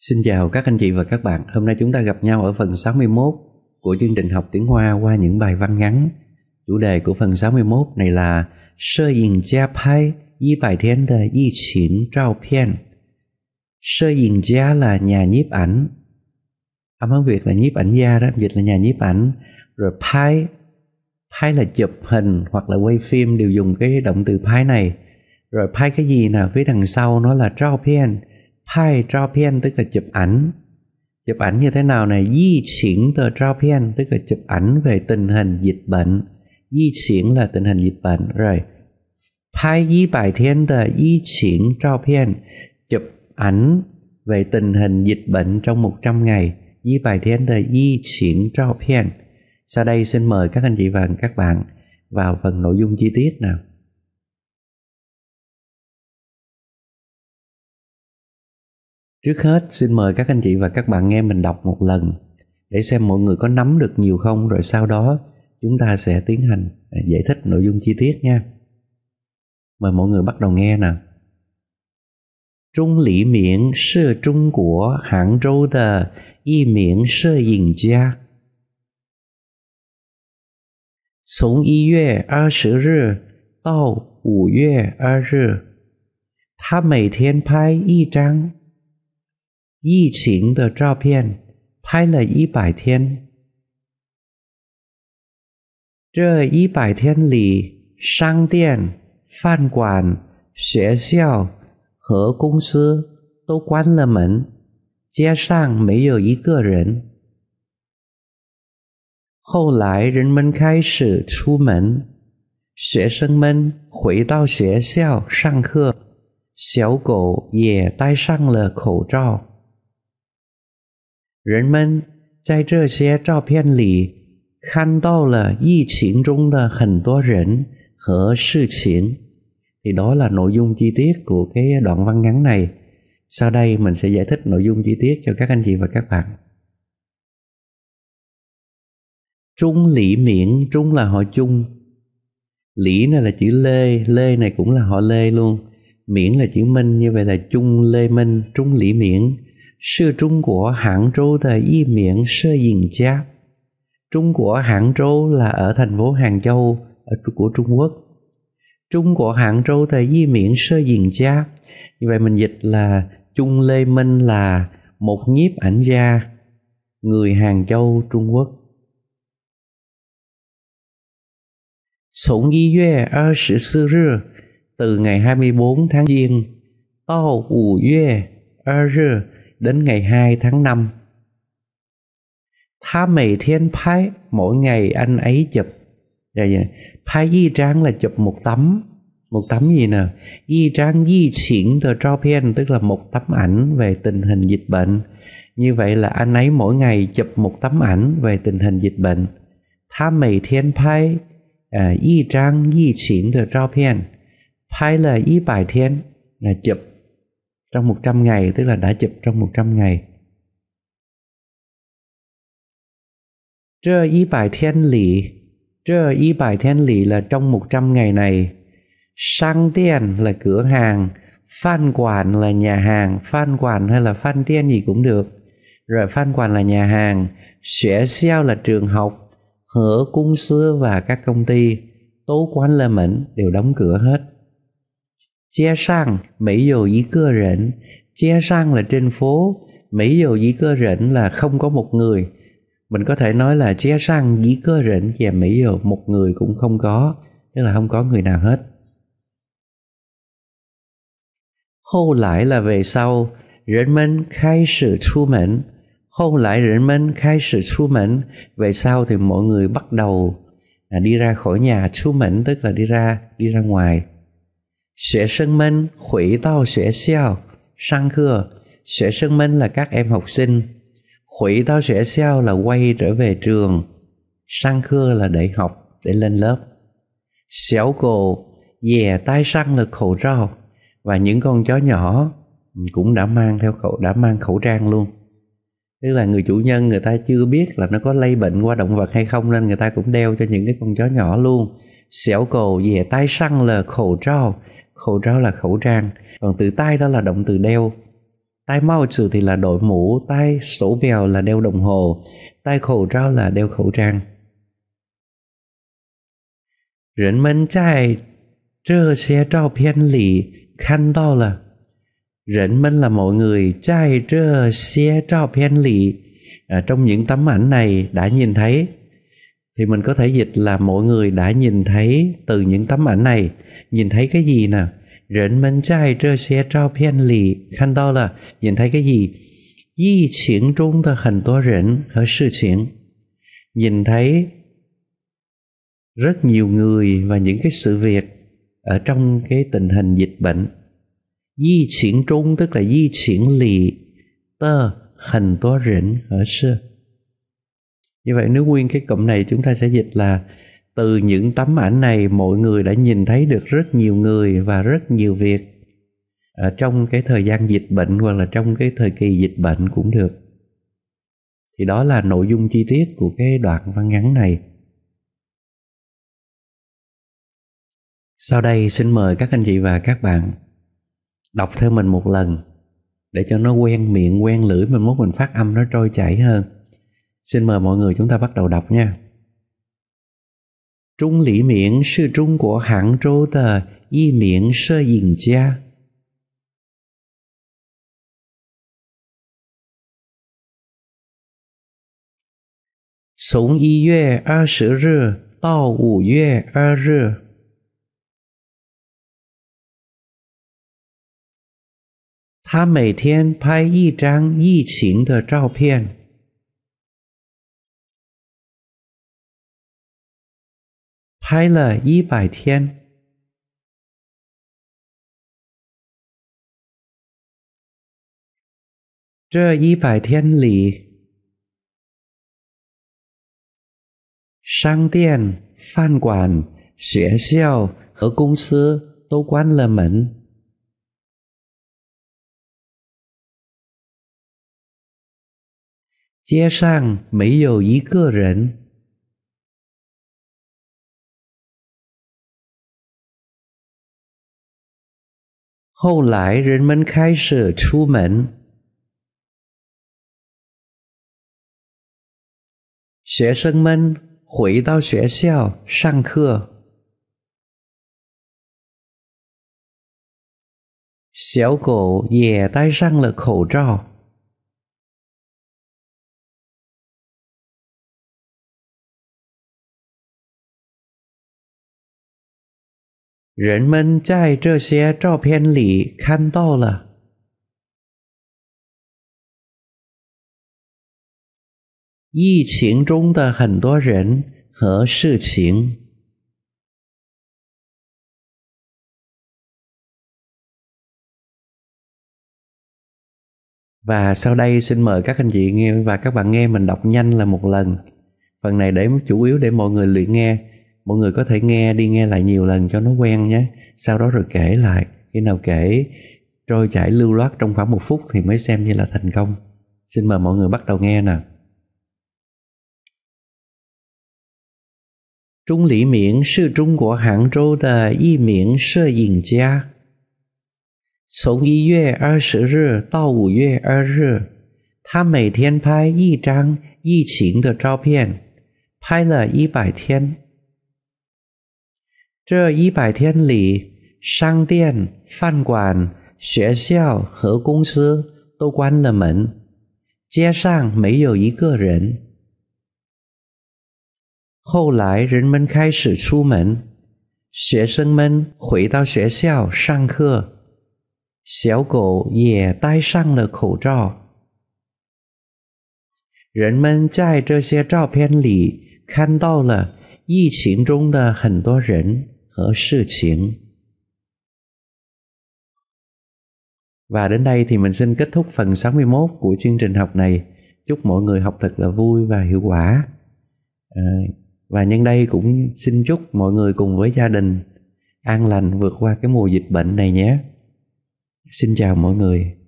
Xin chào các anh chị và các bạn. Hôm nay chúng ta gặp nhau ở phần 61 của chương trình học tiếng Hoa qua những bài văn ngắn. Chủ đề của phần 61 này là Sơ yìn gia pai y bài thiên de y chín trao 片. Sơ yìn gia là nhà nhiếp ảnh. Âm à, Việt là nhiếp ảnh gia đó, Việt là nhà nhiếp ảnh. Rồi pai, pai là chụp hình hoặc là quay phim đều dùng cái động từ pai này. Rồi pai cái gì nè, phía đằng sau nó là trao 片 trao phiên tức là chụp ảnh chụp ảnh như thế nào này di chuyển trao phiên tức là chụp ảnh về tình hình dịch bệnh di chuyển là tình hình dịch bệnh rồi Hai di bài thiên tờ di chuyển trao phiên chụp ảnh về tình hình dịch bệnh trong 100 ngày di bài thiên tờ di chuyển trao phiên sau đây xin mời các anh chị và các bạn vào phần nội dung chi tiết nào Trước hết, xin mời các anh chị và các bạn nghe mình đọc một lần để xem mọi người có nắm được nhiều không rồi sau đó chúng ta sẽ tiến hành à, giải thích nội dung chi tiết nha. Mời mọi người bắt đầu nghe nè. Trung Lý Miễn sư Trung của Hạng Châu Tờ Y Miễn sư Yỉnh Gia 从一月二十日到五月二日，他每天拍一张疫情的照片拍了一百天。这一百天里，商店、饭馆、学校和公司都关了门，街上没有一个人。后来，人们开始出门，学生们回到学校上课，小狗也戴上了口罩。人们在这些照片里看到了疫情中的很多人和事情 thì đó là nội dung chi tiết của cái đoạn văn ngắn này sau đây mình sẽ giải thích nội dung chi tiết cho các anh chị và các bạn trung lý miễn trung là họ Trung, lý này là chữ lê lê này cũng là họ lê luôn miễn là chữ minh như vậy là Trung lê minh trung lý miễn 是中国杭州的一名摄影家。Trung của Hạng Châu ở thành phố Hàng Châu của Trung Quốc. Trung của Hàng Châu thời di miễn sơ diện cha. Như vậy mình dịch là Trung Lê Minh là một nhiếp ảnh gia người Hàng Châu Trung Quốc. Sổng Yi Yue 24日 từ ngày 24 tháng Giêng, Tao Wu Yue 2日 đến ngày 2 tháng 5. Tha mì thiên phái, mỗi ngày anh ấy chụp. Rồi, dạ, dạ. phái di trang là chụp một tấm. Một tấm gì nè? Di trang di chuyển tờ phiên tức là một tấm ảnh về tình hình dịch bệnh. Như vậy là anh ấy mỗi ngày chụp một tấm ảnh về tình hình dịch bệnh. Tha mì thiên phái, à, di trang di chuyển tờ phiên, Phái là y bài thiên, là chụp trong 100 ngày tức là đã chụp trong 100 ngày. là trong 100 ngày này. Sang tiền là cửa hàng, phan quản là nhà hàng, phan quản hay là phan tiền gì cũng được. Rồi phan quản là nhà hàng, xẻ xeo là trường học, hở cung xưa và các công ty, tố quán là mệnh đều đóng cửa hết. 街上没有一个人街上 là trên phố mấy dầu dĩ cơ rảnh là không có một người mình có thể nói là che sang dĩ cơ rảnh và mấy dầu một người cũng không có tức là không có người nào hết hô lại là về sau rỉnh mình khai sự thu mệnh hô lại rỉnh mình khai sự thu mệnh về sau thì mọi người bắt đầu à, đi ra khỏi nhà thu mệnh tức là đi ra đi ra ngoài 学生们回到学校上课。学生们 là các em học sinh. Hủy tao sẽ sao là quay trở về trường. Sang khưa là để học, để lên lớp. Xéo cổ, dè tay săn là khẩu rau. Và những con chó nhỏ cũng đã mang theo khẩu đã mang khẩu trang luôn. Tức là người chủ nhân người ta chưa biết là nó có lây bệnh qua động vật hay không nên người ta cũng đeo cho những cái con chó nhỏ luôn. Xéo cổ dè tay săn là khẩu rau khẩu trang là khẩu trang còn từ tay đó là động từ đeo tay mau trừ thì là đội mũ tay sổ bèo là đeo đồng hồ tay khẩu trang là đeo khẩu trang 人们在这些照片里看到了，人们 là mọi người, trai trơ xie trao phen lì, à, trong những tấm ảnh này đã nhìn thấy thì mình có thể dịch là mọi người đã nhìn thấy từ những tấm ảnh này nhìn thấy cái gì nè rỉnh mình trai trơ xe trao phiên lì khăn đo là nhìn thấy cái gì di chuyển trung tờ hình tố rỉnh ở sự chuyển nhìn thấy rất nhiều người và những cái sự việc ở trong cái tình hình dịch bệnh di chuyển trung tức là di chuyển lì tơ hình tố rỉnh ở xưa như vậy nếu nguyên cái cụm này chúng ta sẽ dịch là từ những tấm ảnh này mọi người đã nhìn thấy được rất nhiều người và rất nhiều việc ở à, trong cái thời gian dịch bệnh hoặc là trong cái thời kỳ dịch bệnh cũng được thì đó là nội dung chi tiết của cái đoạn văn ngắn này sau đây xin mời các anh chị và các bạn đọc theo mình một lần để cho nó quen miệng quen lưỡi mình muốn mình phát âm nó trôi chảy hơn Xin mời mọi người chúng ta bắt đầu đọc nha. Trung lý miễn sư Trung của Hàng Châu tờ y miễn sơ yình gia. Sống y yue 20 rư Tao 5月2日他每天拍一张疫情的照片。拍了一百天。这一百天里，商店、饭馆、学校和公司都关了门，街上没有一个人。后来，人们开始出门。学生们回到学校上课，小狗也戴上了口罩。人们在这些照片里看到了。疫情中的很多人和事情。Và sau đây xin mời các anh chị nghe và các bạn nghe mình đọc nhanh là một lần. Phần này để chủ yếu để mọi người luyện nghe mọi người có thể nghe đi nghe lại nhiều lần cho nó quen nhé sau đó rồi kể lại khi nào kể trôi chảy lưu loát trong khoảng một phút thì mới xem như là thành công xin mời mọi người bắt đầu nghe nè Trung Lý Miễn sư Trung của Hàng Châu er er de 一名摄影家。从一月二十日到五月二日，他每天拍一张疫情的照片，拍了一百天。这一百天里，商店、饭馆、学校和公司都关了门，街上没有一个人。后来，人们开始出门，学生们回到学校上课，小狗也戴上了口罩。人们在这些照片里看到了疫情中的很多人。和事情. Và đến đây thì mình xin kết thúc phần 61 của chương trình học này. Chúc mọi người học thật là vui và hiệu quả. À, và nhân đây cũng xin chúc mọi người cùng với gia đình an lành vượt qua cái mùa dịch bệnh này nhé. Xin chào mọi người.